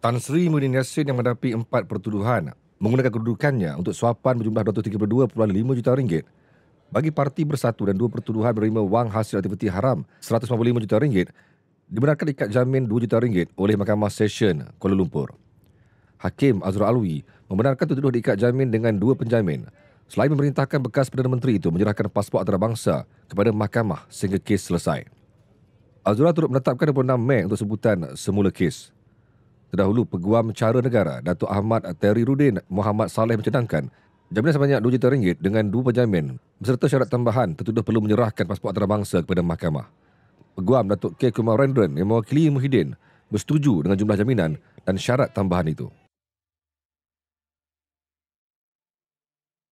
Tan Sri Muhyiddin Yassin yang menghadapi empat pertuduhan menggunakan kedudukannya untuk suapan berjumlah 232.5 juta ringgit bagi Parti Bersatu dan dua pertuduhan menerima wang hasil aktiviti haram 155 juta ringgit dibenarkan ikat jamin 2 juta ringgit oleh Mahkamah Session Kuala Lumpur. Hakim Azra Alwi membenarkan tertuduh diikat jamin dengan dua penjamin selain memerintahkan bekas Perdana Menteri itu menyerahkan pasport antarabangsa kepada mahkamah sehingga kes selesai. Azura turut menetapkan 26 Mei untuk sebutan semula kes. Terdahulu Peguam Cara Negara Datuk Ahmad Terry Rudin Muhammad Saleh mencenangkan jaminan sebanyak 2 juta ringgit dengan dua penjamin beserta syarat tambahan tertuduh perlu menyerahkan pasport antarabangsa kepada mahkamah. Peguam Datuk K. Kumar Rendren yang mewakili Muhyiddin bersetuju dengan jumlah jaminan dan syarat tambahan itu.